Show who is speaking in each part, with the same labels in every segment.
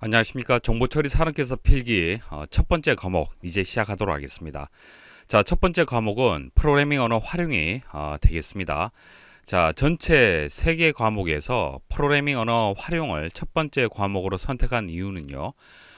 Speaker 1: 안녕하십니까 정보처리 사람께서 필기 어, 첫 번째 과목 이제 시작하도록 하겠습니다 자첫 번째 과목은 프로그래밍 언어 활용이 어, 되겠습니다 자 전체 세 개 과목에서 프로그래밍 언어 활용을 첫 번째 과목으로 선택한 이유는요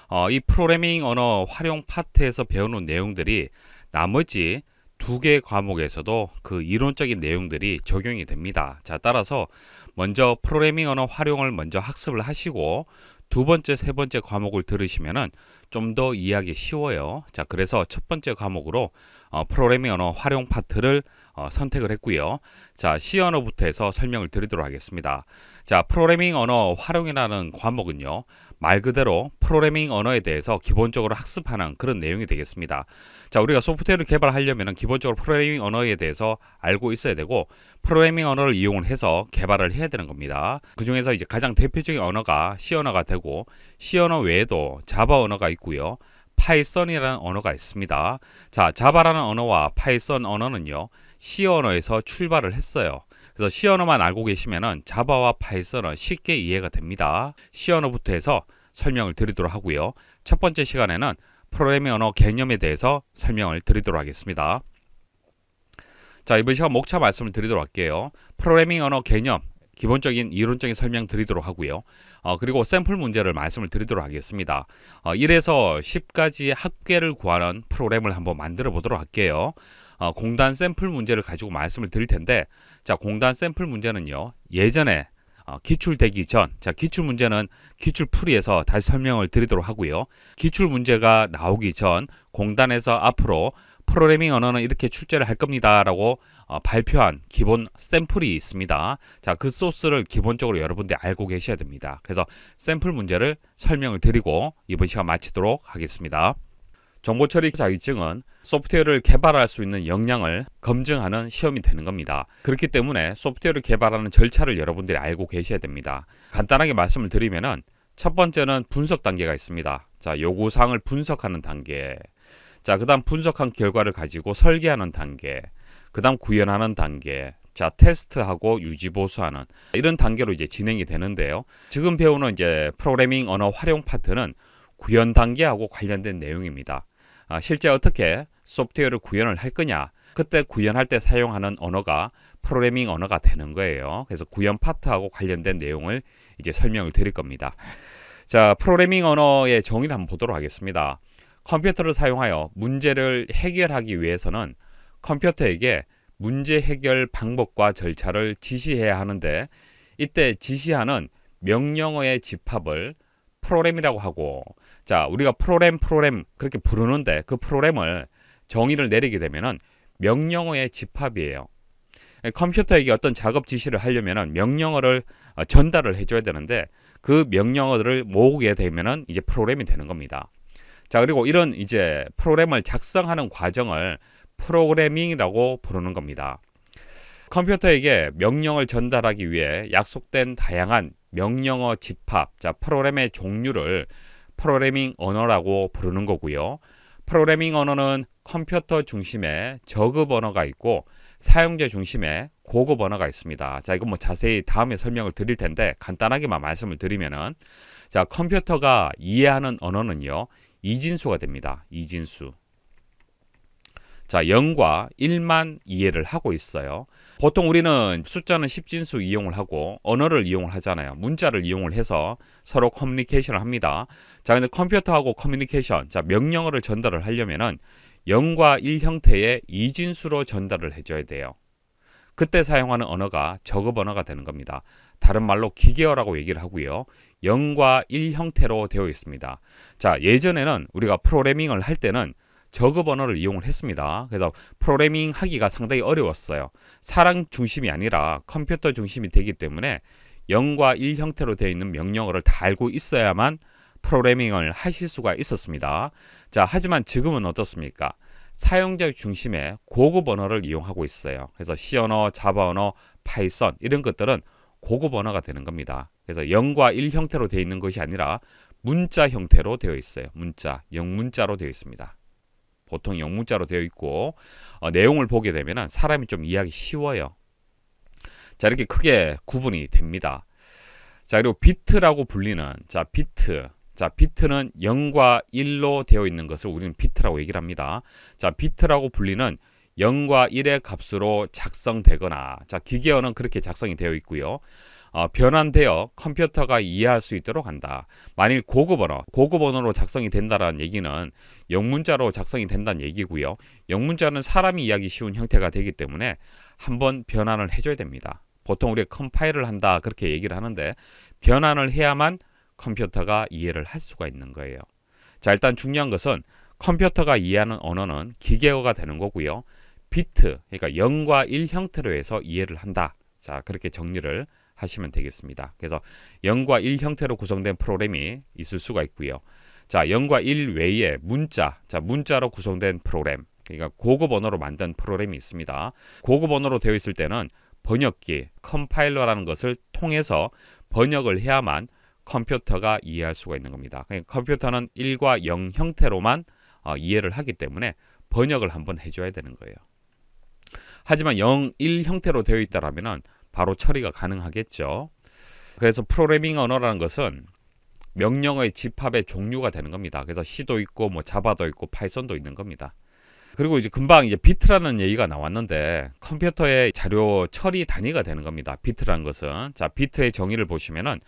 Speaker 1: 어, 이 프로그래밍 언어 활용 파트에서 배우는 내용들이 나머지 두 개 과목에서도 그 이론적인 내용들이 적용이 됩니다. 자, 따라서 먼저 프로그래밍 언어 활용을 먼저 학습을 하시고 두 번째, 세 번째 과목을 들으시면은 좀 더 이해하기 쉬워요. 자, 그래서 첫 번째 과목으로 어, 프로그래밍 언어 활용 파트를 어, 선택을 했고요. 자, C 언어부터 해서 설명을 드리도록 하겠습니다. 자, 프로그래밍 언어 활용이라는 과목은요. 말 그대로 프로그래밍 언어에 대해서 기본적으로 학습하는 그런 내용이 되겠습니다. 자, 우리가 소프트웨어를 개발하려면 기본적으로 프로그래밍 언어에 대해서 알고 있어야 되고 프로그래밍 언어를 이용을 해서 개발을 해야 되는 겁니다. 그중에서 이제 가장 대표적인 언어가 C 언어가 되고 C 언어 외에도 자바 언어가 있고요. 파이썬이라는 언어가 있습니다. 자, 자바라는 언어와 파이썬 언어는요. C 언어에서 출발을 했어요. 그래서 C 언어만 알고 계시면은 자바와 파이썬은 쉽게 이해가 됩니다. C 언어부터 해서 설명을 드리도록 하고요. 첫 번째 시간에는 프로그래밍 언어 개념에 대해서 설명을 드리도록 하겠습니다. 자, 이번 시간 목차 말씀을 드리도록 할게요. 프로그래밍 언어 개념 기본적인 이론적인 설명 드리도록 하고요. 어, 그리고 샘플 문제를 말씀을 드리도록 하겠습니다. 어, 1에서 10까지 합계를 구하는 프로그램을 한번 만들어 보도록 할게요. 어, 공단 샘플 문제를 가지고 말씀을 드릴 텐데 자 공단 샘플 문제는요. 예전에 어, 기출되기 전, 자 기출 문제는 기출 풀이에서 다시 설명을 드리도록 하고요. 기출 문제가 나오기 전 공단에서 앞으로 프로그래밍 언어는 이렇게 출제를 할 겁니다라고 어, 발표한 기본 샘플이 있습니다. 자, 그 소스를 기본적으로 여러분들이 알고 계셔야 됩니다. 그래서 샘플 문제를 설명을 드리고 이번 시간 마치도록 하겠습니다. 정보처리 자격증은 소프트웨어를 개발할 수 있는 역량을 검증하는 시험이 되는 겁니다. 그렇기 때문에 소프트웨어를 개발하는 절차를 여러분들이 알고 계셔야 됩니다. 간단하게 말씀을 드리면은 첫 번째는 분석 단계가 있습니다. 자, 요구사항을 분석하는 단계. 자, 그 다음 분석한 결과를 가지고 설계하는 단계. 그 다음 구현하는 단계 자 테스트하고 유지 보수하는 이런 단계로 이제 진행이 되는데요 지금 배우는 이제 프로그래밍 언어 활용 파트는 구현 단계하고 관련된 내용입니다 아, 실제 어떻게 소프트웨어를 구현을 할 거냐 그때 구현할 때 사용하는 언어가 프로그래밍 언어가 되는 거예요 그래서 구현 파트하고 관련된 내용을 이제 설명을 드릴 겁니다 자 프로그래밍 언어의 정의를 한번 보도록 하겠습니다 컴퓨터를 사용하여 문제를 해결하기 위해서는 컴퓨터에게 문제 해결 방법과 절차를 지시해야 하는데 이때 지시하는 명령어의 집합을 프로그램이라고 하고 자 우리가 프로그램 프로그램 그렇게 부르는데 그 프로그램을 정의를 내리게 되면은 명령어의 집합이에요. 예, 컴퓨터에게 어떤 작업 지시를 하려면은 명령어를 어, 전달을 해줘야 되는데 그 명령어들을 모으게 되면은 이제 프로그램이 되는 겁니다. 자 그리고 이런 이제 프로그램을 작성하는 과정을 프로그래밍이라고 부르는 겁니다. 컴퓨터에게 명령을 전달하기 위해 약속된 다양한 명령어 집합, 자, 프로그램의 종류를 프로그래밍 언어라고 부르는 거고요. 프로그래밍 언어는 컴퓨터 중심의 저급 언어가 있고 사용자 중심의 고급 언어가 있습니다. 자, 이건 뭐 자세히 다음에 설명을 드릴 텐데 간단하게만 말씀을 드리면은 자, 컴퓨터가 이해하는 언어는요. 이진수가 됩니다. 이진수. 자, 0과 1만 이해를 하고 있어요. 보통 우리는 숫자는 1 0진수 이용을 하고 언어를 이용을 하잖아요. 문자를 이용을 해서 서로 커뮤니케이션을 합니다. 자, 근데 컴퓨터하고 커뮤니케이션, 자, 명령어를 전달을 하려면은 0과 1 형태의 이진수로 전달을 해줘야 돼요. 그때 사용하는 언어가 저급 언어가 되는 겁니다. 다른 말로 기계어라고 얘기를 하고요. 0과 1 형태로 되어 있습니다. 자, 예전에는 우리가 프로그래밍을 할 때는 저급 언어를 이용을 했습니다. 그래서 프로그래밍 하기가 상당히 어려웠어요. 사랑 중심이 아니라 컴퓨터 중심이 되기 때문에 0과 1 형태로 되어 있는 명령어를 다 알고 있어야만 프로그래밍을 하실 수가 있었습니다. 자, 하지만 지금은 어떻습니까? 사용자 중심의 고급 언어를 이용하고 있어요. 그래서 C 언어, 자바 언어, 파이썬 이런 것들은 고급 언어가 되는 겁니다. 그래서 0과 1 형태로 되어 있는 것이 아니라 문자 형태로 되어 있어요. 문자, 영문자로 되어 있습니다. 보통 영문자로 되어 있고 어, 내용을 보게 되면 사람이 좀 이해하기 쉬워요. 자 이렇게 크게 구분이 됩니다. 자 그리고 비트라고 불리는 자 비트 자 비트는 0과 1로 되어 있는 것을 우리는 비트라고 얘기를 합니다. 자 비트라고 불리는 0과 1의 값으로 작성되거나 자 기계어는 그렇게 작성이 되어 있고요. 어, 변환되어 컴퓨터가 이해할 수 있도록 한다. 만일 고급 언어, 고급 언어로 작성이 된다라는 얘기는 영문자로 작성이 된다는 얘기고요. 영문자는 사람이 이해하기 쉬운 형태가 되기 때문에 한번 변환을 해줘야 됩니다. 보통 우리가 컴파일을 한다 그렇게 얘기를 하는데 변환을 해야만 컴퓨터가 이해를 할 수가 있는 거예요. 자 일단 중요한 것은 컴퓨터가 이해하는 언어는 기계어가 되는 거고요. 비트 그러니까 0과 1 형태로 해서 이해를 한다. 자 그렇게 정리를 하시면 되겠습니다. 그래서 0과 1 형태로 구성된 프로그램이 있을 수가 있고요. 자, 0과 1 외에 문자, 자, 문자로 구성된 프로그램, 그러니까 고급 언어로 만든 프로그램이 있습니다. 고급 언어로 되어 있을 때는 번역기, 컴파일러라는 것을 통해서 번역을 해야만 컴퓨터가 이해할 수가 있는 겁니다. 그러니까 컴퓨터는 1과 0 형태로만 어, 이해를 하기 때문에 번역을 한번 해줘야 되는 거예요. 하지만 0, 1 형태로 되어 있다라면은 바로 처리가 가능하겠죠. 그래서 프로그래밍 언어라는 것은 명령의 집합의 종류가 되는 겁니다. 그래서 C도 있고 뭐 자바도 있고 파이썬도 있는 겁니다. 그리고 이제 금방 이제 비트라는 얘기가 나왔는데 컴퓨터의 자료 처리 단위가 되는 겁니다. 비트라는 것은 자 비트의 정의를 보시면은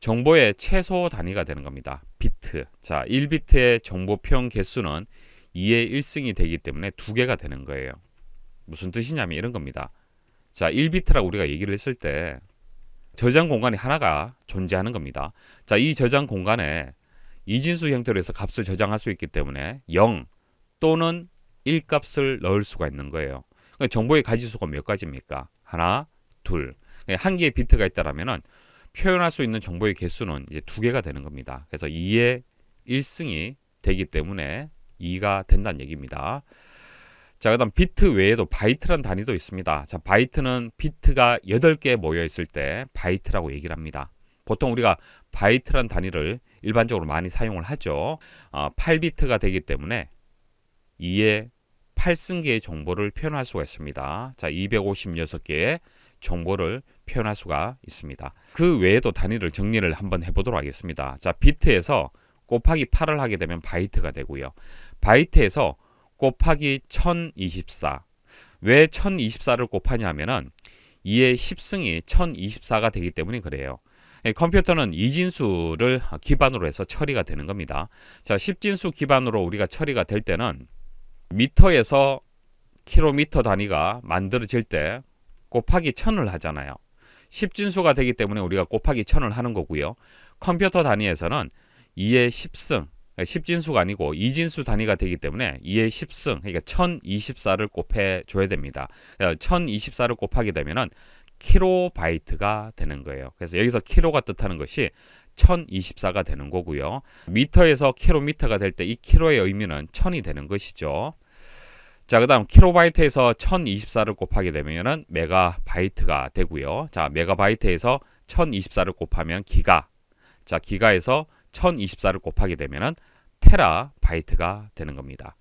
Speaker 1: 정보의 최소 단위가 되는 겁니다. 비트. 자, 1비트의 정보 표현 개수는 2의 1승이 되기 때문에 2개가 되는 거예요. 무슨 뜻이냐면 이런 겁니다. 자, 1비트라고 우리가 얘기를 했을 때 저장 공간이 하나가 존재하는 겁니다. 자, 이 저장 공간에 이진수 형태로 해서 값을 저장할 수 있기 때문에 0 또는 1 값을 넣을 수가 있는 거예요. 그러니까 정보의 가지수가 몇 가지입니까? 하나, 둘. 그러니까 한 개의 비트가 있다라면은 표현할 수 있는 정보의 개수는 이제 두 개가 되는 겁니다. 그래서 2의 1승이 되기 때문에 2가 된다는 얘기입니다. 자, 그 다음 비트 외에도 바이트란 단위도 있습니다. 자, 바이트는 비트가 8개 모여 있을 때 바이트라고 얘기를 합니다. 보통 우리가 바이트란 단위를 일반적으로 많이 사용을 하죠. 어, 8비트가 되기 때문에 2에 8승계의 정보를 표현할 수가 있습니다. 자, 256개의 정보를 표현할 수가 있습니다. 그 외에도 단위를 정리를 한번 해보도록 하겠습니다. 자, 비트에서 곱하기 8을 하게 되면 바이트가 되고요. 바이트에서 곱하기 1024. 왜 1024를 곱하냐면은 2의 10승이 1024가 되기 때문에 그래요. 예, 컴퓨터는 이진수를 기반으로 해서 처리가 되는 겁니다. 자, 10진수 기반으로 우리가 처리가 될 때는 미터에서 킬로미터 단위가 만들어질 때 곱하기 1000을 하잖아요. 10진수가 되기 때문에 우리가 곱하기 1000을 하는 거고요. 컴퓨터 단위에서는 2의 10승, 10진수가 아니고 2진수 단위가 되기 때문에 2의 10승 그러니까 1024를 곱해 줘야 됩니다. 1024를 곱하게 되면은 키로바이트가 되는 거예요. 그래서 여기서 키로가 뜻하는 것이 1024가 되는 거고요. 미터에서 키로미터가될 때 이 키로의 의미는 1000이 되는 것이죠. 자, 그 다음 키로바이트에서 1024를 곱하게 되면은 메가바이트가 되고요. 자, 메가바이트에서 1024를 곱하면 기가. 자, 기가에서 1024를 곱하게 되면은 테라바이트가 되는 겁니다.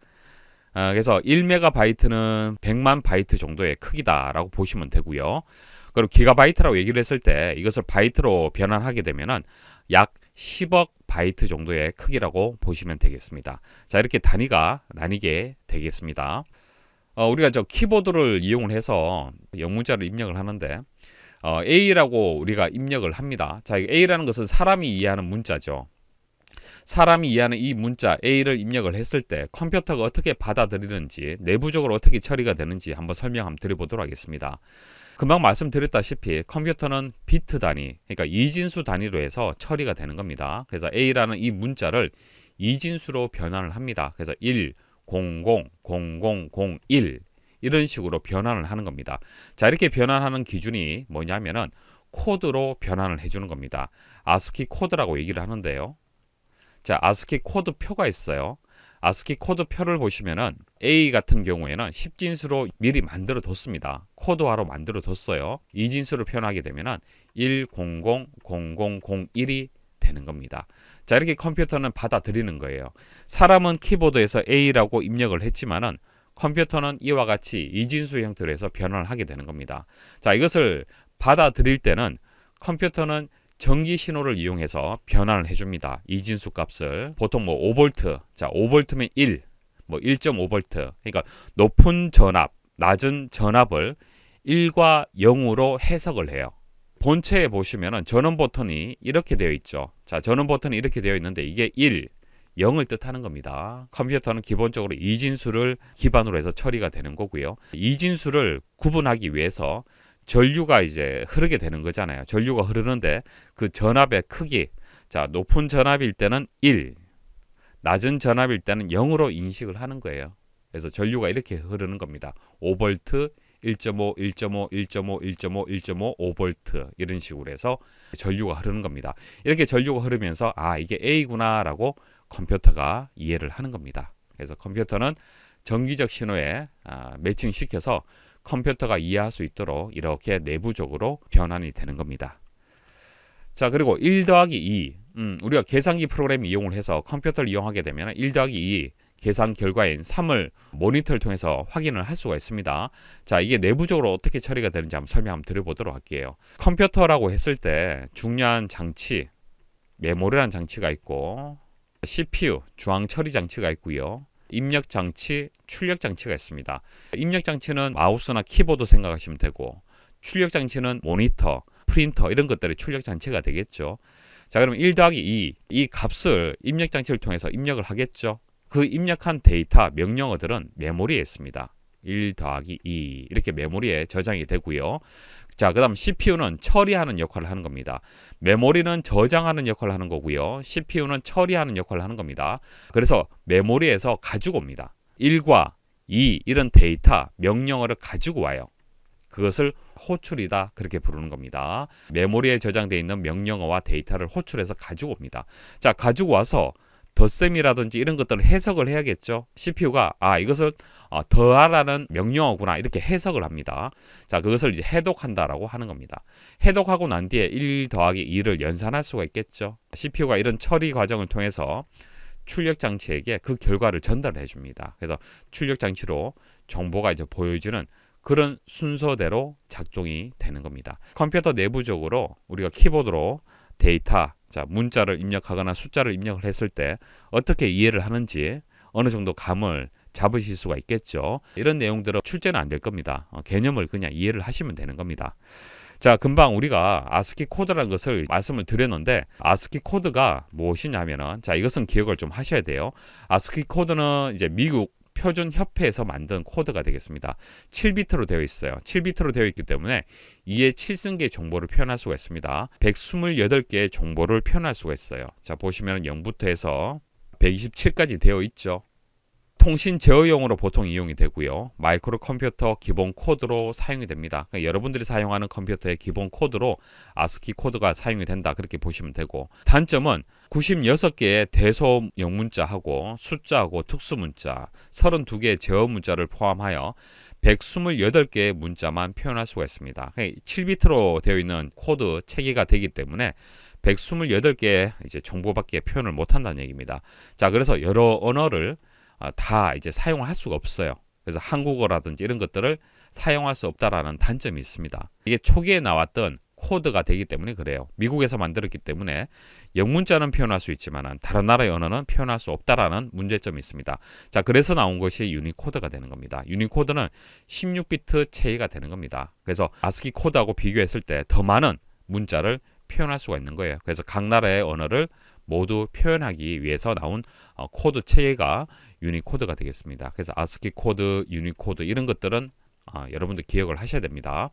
Speaker 1: 아, 그래서 1메가바이트는 100만 바이트 정도의 크기다라고 보시면 되고요. 그리고 기가바이트라고 얘기를 했을 때 이것을 바이트로 변환하게 되면은 약 10억 바이트 정도의 크기라고 보시면 되겠습니다. 자 이렇게 단위가 나뉘게 되겠습니다. 어, 우리가 저 키보드를 이용을 해서 영문자를 입력을 하는데 어, A라고 우리가 입력을 합니다. 자 A라는 것은 사람이 이해하는 문자죠. 사람이 이해하는 이 문자 A를 입력을 했을 때 컴퓨터가 어떻게 받아들이는지 내부적으로 어떻게 처리가 되는지 한번 설명 한번 드려보도록 하겠습니다. 금방 말씀드렸다시피 컴퓨터는 비트 단위, 그러니까 이진수 단위로 해서 처리가 되는 겁니다. 그래서 A라는 이 문자를 이진수로 변환을 합니다. 그래서 1, 00, 0001 이런 식으로 변환을 하는 겁니다. 자, 이렇게 변환하는 기준이 뭐냐면은 코드로 변환을 해주는 겁니다. 아스키 코드라고 얘기를 하는데요. 자, 아스키 코드 표가 있어요. 아스키 코드 표를 보시면은 A 같은 경우에는 10진수로 미리 만들어 뒀습니다. 코드화로 만들어 뒀어요. 2진수를 표현하게 되면은 1000001이 되는 겁니다. 자, 이렇게 컴퓨터는 받아들이는 거예요. 사람은 키보드에서 A라고 입력을 했지만은 컴퓨터는 이와 같이 2진수 형태로 해서 변환을 하게 되는 겁니다. 자, 이것을 받아들일 때는 컴퓨터는 전기 신호를 이용해서 변환을 해줍니다. 이진수 값을 보통 뭐 5V, 자 5V면 1, 뭐 1.5V, 그러니까 높은 전압, 낮은 전압을 1과 0으로 해석을 해요. 본체에 보시면은 전원 버튼이 이렇게 되어 있죠. 자 전원 버튼이 이렇게 되어 있는데 이게 1, 0을 뜻하는 겁니다. 컴퓨터는 기본적으로 이진수를 기반으로 해서 처리가 되는 거고요. 이진수를 구분하기 위해서 전류가 이제 흐르게 되는 거잖아요. 전류가 흐르는데 그 전압의 크기, 자 높은 전압일 때는 1, 낮은 전압일 때는 0으로 인식을 하는 거예요. 그래서 전류가 이렇게 흐르는 겁니다. 5 v 1.5, 1.5, 1.5, 1.5, 1.5, 5볼 이런 식으로 해서 전류가 흐르는 겁니다. 이렇게 전류가 흐르면서 아 이게 A구나라고 컴퓨터가 이해를 하는 겁니다. 그래서 컴퓨터는 전기적 신호에 아, 매칭시켜서 컴퓨터가 이해할 수 있도록 이렇게 내부적으로 변환이 되는 겁니다. 자 그리고 1 더하기 2 음, 우리가 계산기 프로그램 이용을 해서 컴퓨터를 이용하게 되면 1 더하기 2 계산 결과인 3을 모니터를 통해서 확인을 할 수가 있습니다. 자, 이게 내부적으로 어떻게 처리가 되는지 한번 설명 한번 드려보도록 할게요. 컴퓨터라고 했을 때 중요한 장치, 메모리라는 장치가 있고 CPU, 중앙 처리 장치가 있고요. 입력 장치, 출력 장치가 있습니다. 입력 장치는 마우스나 키보드 생각하시면 되고 출력 장치는 모니터, 프린터 이런 것들이 출력 장치가 되겠죠. 자, 그럼 1 더하기 2, 이 값을 입력 장치를 통해서 입력을 하겠죠. 그 입력한 데이터 명령어들은 메모리에 있습니다. 1 더하기 2 이렇게 메모리에 저장이 되고요. 자, 그 다음 CPU는 처리하는 역할을 하는 겁니다. 메모리는 저장하는 역할을 하는 거고요. CPU는 처리하는 역할을 하는 겁니다. 그래서 메모리에서 가지고 옵니다. 1과 2 이런 데이터 명령어를 가지고 와요. 그것을 호출이다 그렇게 부르는 겁니다. 메모리에 저장되어 있는 명령어와 데이터를 호출해서 가지고 옵니다. 자, 가지고 와서 덧셈이라든지 이런 것들을 해석을 해야겠죠. CPU가 아 이것을 어, 더하라는 명령어구나 이렇게 해석을 합니다. 자 그것을 이제 해독한다라고 하는 겁니다. 해독하고 난 뒤에 1 더하기 2를 연산할 수가 있겠죠. CPU가 이런 처리 과정을 통해서 출력 장치에게 그 결과를 전달 해줍니다. 그래서 출력 장치로 정보가 이제 보여지는 그런 순서대로 작동이 되는 겁니다. 컴퓨터 내부적으로 우리가 키보드로 데이터, 자 문자를 입력하거나 숫자를 입력을 했을 때 어떻게 이해를 하는지 어느 정도 감을 잡으실 수가 있겠죠. 이런 내용들은 출제는 안 될 겁니다. 어, 개념을 그냥 이해를 하시면 되는 겁니다. 자, 금방 우리가 아스키 코드라는 것을 말씀을 드렸는데 아스키 코드가 무엇이냐면은 자, 이것은 기억을 좀 하셔야 돼요. 아스키 코드는 이제 미국 표준 협회에서 만든 코드가 되겠습니다. 7비트로 되어 있어요. 7비트로 되어 있기 때문에 2에 7승계 정보를 표현할 수가 있습니다. 128개의 정보를 표현할 수가 있어요. 자, 보시면 0부터 해서 127까지 되어 있죠. 통신 제어용으로 보통 이용이 되고요. 마이크로 컴퓨터 기본 코드로 사용이 됩니다. 그러니까 여러분들이 사용하는 컴퓨터의 기본 코드로 아스키 코드가 사용이 된다. 그렇게 보시면 되고 단점은 96개의 대소음 영문자하고 숫자하고 특수문자, 32개의 제어 문자를 포함하여 128개의 문자만 표현할 수가 있습니다. 7비트로 그러니까 되어 있는 코드 체계가 되기 때문에 128개의 이제 정보밖에 표현을 못한다는 얘기입니다. 자, 그래서 여러 언어를 아, 다 이제 사용을 할 수가 없어요. 그래서 한국어라든지 이런 것들을 사용할 수 없다라는 단점이 있습니다. 이게 초기에 나왔던 코드가 되기 때문에 그래요. 미국에서 만들었기 때문에 영문자는 표현할 수 있지만 다른 나라의 언어는 표현할 수 없다라는 문제점이 있습니다. 자, 그래서 나온 것이 유니코드가 되는 겁니다. 유니코드는 16비트 체이가 되는 겁니다. 그래서 아스키 코드하고 비교했을 때 더 많은 문자를 표현할 수가 있는 거예요. 그래서 각 나라의 언어를 모두 표현하기 위해서 나온 어, 코드 체계가 유니코드가 되겠습니다. 그래서 아스키 코드, 유니코드 이런 것들은 아, 여러분들 기억을 하셔야 됩니다.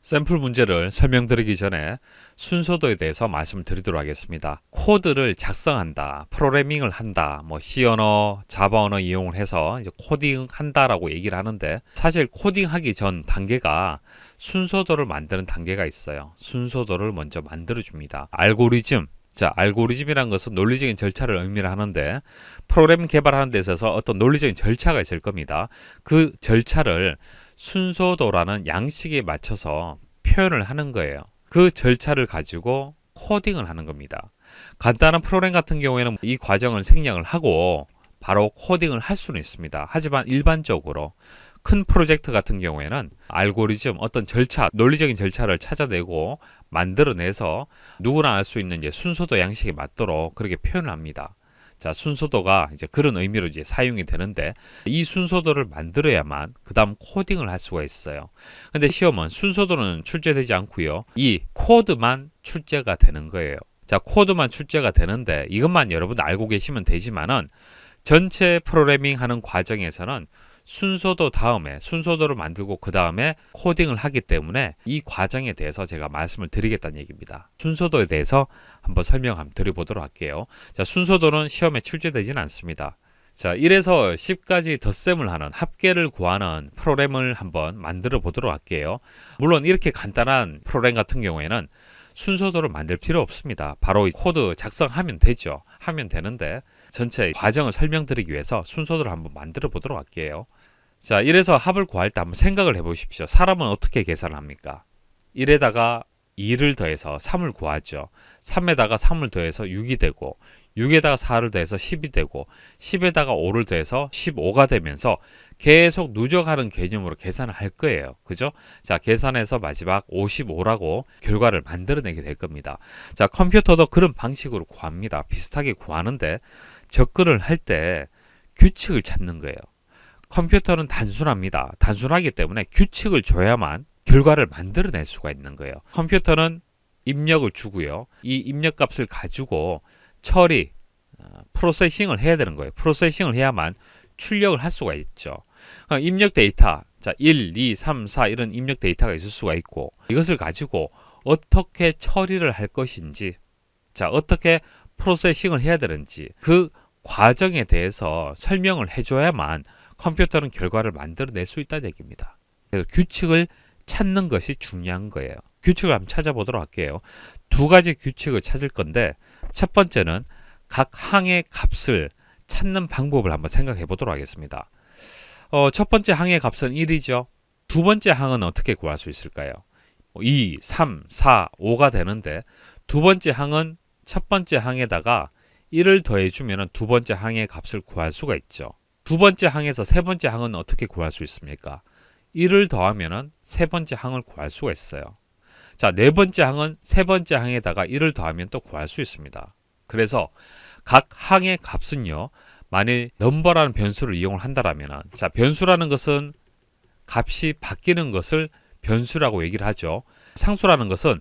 Speaker 1: 샘플 문제를 설명드리기 전에 순서도에 대해서 말씀드리도록 하겠습니다. 코드를 작성한다, 프로그래밍을 한다, 뭐 C 언어, 자바 언어 이용을 해서 이제 코딩한다라고 얘기를 하는데 사실 코딩하기 전 단계가 순서도를 만드는 단계가 있어요. 순서도를 먼저 만들어줍니다. 알고리즘, 자, 알고리즘이라는 것은 논리적인 절차를 의미 하는데 프로그램 개발하는 데 있어서 어떤 논리적인 절차가 있을 겁니다. 그 절차를 순서도라는 양식에 맞춰서 표현을 하는 거예요. 그 절차를 가지고 코딩을 하는 겁니다. 간단한 프로그램 같은 경우에는 이 과정을 생략을 하고 바로 코딩을 할 수는 있습니다. 하지만 일반적으로 큰 프로젝트 같은 경우에는 알고리즘 어떤 절차, 논리적인 절차를 찾아내고 만들어내서 누구나 알 수 있는 이제 순서도 양식에 맞도록 그렇게 표현을 합니다. 자, 순서도가 이제 그런 의미로 이제 사용이 되는데 이 순서도를 만들어야만 그다음 코딩을 할 수가 있어요. 근데 시험은 순서도는 출제되지 않고요. 이 코드만 출제가 되는 거예요. 자, 코드만 출제가 되는데 이것만 여러분 알고 계시면 되지만은 전체 프로그래밍 하는 과정에서는 순서도 다음에 순서도를 만들고 그 다음에 코딩을 하기 때문에 이 과정에 대해서 제가 말씀을 드리겠다는 얘기입니다. 순서도에 대해서 한번 설명 한번 드려보도록 할게요. 자, 순서도는 시험에 출제되지는 않습니다. 자, 1에서 10까지 덧셈을 하는 합계를 구하는 프로그램을 한번 만들어 보도록 할게요. 물론 이렇게 간단한 프로그램 같은 경우에는 순서도를 만들 필요 없습니다. 바로 코드 작성하면 되죠. 하면 되는데 전체 과정을 설명드리기 위해서 순서도를 한번 만들어 보도록 할게요. 자, 이래서 합을 구할 때 한번 생각을 해보십시오. 사람은 어떻게 계산합니까? 1에다가 2를 더해서 3을 구하죠. 3에다가 3을 더해서 6이 되고 6에다가 4를 더해서 10이 되고 10에다가 5를 더해서 15가 되면서 계속 누적하는 개념으로 계산을 할 거예요. 그죠? 자, 계산해서 마지막 55라고 결과를 만들어내게 될 겁니다. 자, 컴퓨터도 그런 방식으로 구합니다. 비슷하게 구하는데 접근을 할 때 규칙을 찾는 거예요. 컴퓨터는 단순합니다. 단순하기 때문에 규칙을 줘야만 결과를 만들어낼 수가 있는 거예요. 컴퓨터는 입력을 주고요. 이 입력 값을 가지고 처리, 어, 프로세싱을 해야 되는 거예요. 프로세싱을 해야만 출력을 할 수가 있죠. 어, 입력 데이터, 자 1, 2, 3, 4 이런 입력 데이터가 있을 수가 있고 이것을 가지고 어떻게 처리를 할 것인지 자 어떻게 프로세싱을 해야 되는지 그 과정에 대해서 설명을 해줘야만 컴퓨터는 결과를 만들어낼 수 있다는 얘기입니다. 그래서 규칙을 찾는 것이 중요한 거예요. 규칙을 한번 찾아보도록 할게요. 두 가지 규칙을 찾을 건데 첫 번째는 각 항의 값을 찾는 방법을 한번 생각해 보도록 하겠습니다. 어, 첫 번째 항의 값은 1이죠. 두 번째 항은 어떻게 구할 수 있을까요? 2, 3, 4, 5가 되는데 두 번째 항은 첫 번째 항에다가 1을 더해주면 두 번째 항의 값을 구할 수가 있죠. 두 번째 항에서 세 번째 항은 어떻게 구할 수 있습니까? 1을 더하면 세 번째 항을 구할 수가 있어요. 자, 네 번째 항은 세 번째 항에다가 1을 더하면 또 구할 수 있습니다. 그래서 각 항의 값은요. 만일 넘버라는 변수를 이용을 한다라면 자, 변수라는 것은 값이 바뀌는 것을 변수라고 얘기를 하죠. 상수라는 것은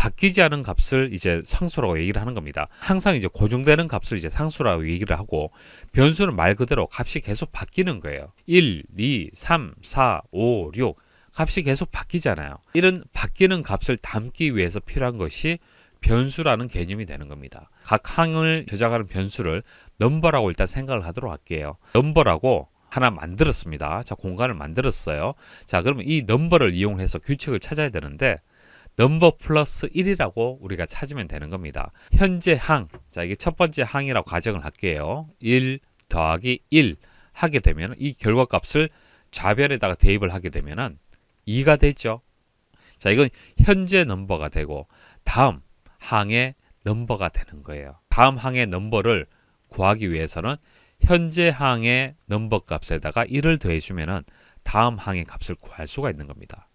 Speaker 1: 바뀌지 않은 값을 이제 상수라고 얘기를 하는 겁니다. 항상 이제 고정되는 값을 이제 상수라고 얘기를 하고 변수는 말 그대로 값이 계속 바뀌는 거예요. 1, 2, 3, 4, 5, 6 값이 계속 바뀌잖아요. 이런 바뀌는 값을 담기 위해서 필요한 것이 변수라는 개념이 되는 겁니다. 각 항을 저장하는 변수를 넘버라고 일단 생각을 하도록 할게요. 넘버라고 하나 만들었습니다. 자, 공간을 만들었어요. 자, 그러면 이 넘버를 이용해서 규칙을 찾아야 되는데 넘버 플러스 1이라고 우리가 찾으면 되는 겁니다. 현재 항, 자 이게 첫 번째 항이라고 가정을 할게요. 1 더하기 1 하게 되면 이 결과값을 좌변에다가 대입을 하게 되면 2가 되죠. 자 이건 현재 넘버가 되고 다음 항의 넘버가 되는 거예요. 다음 항의 넘버를 구하기 위해서는 현재 항의 넘버 값에다가 1을 더해주면 다음 항의 값을 구할 수가 있는 겁니다.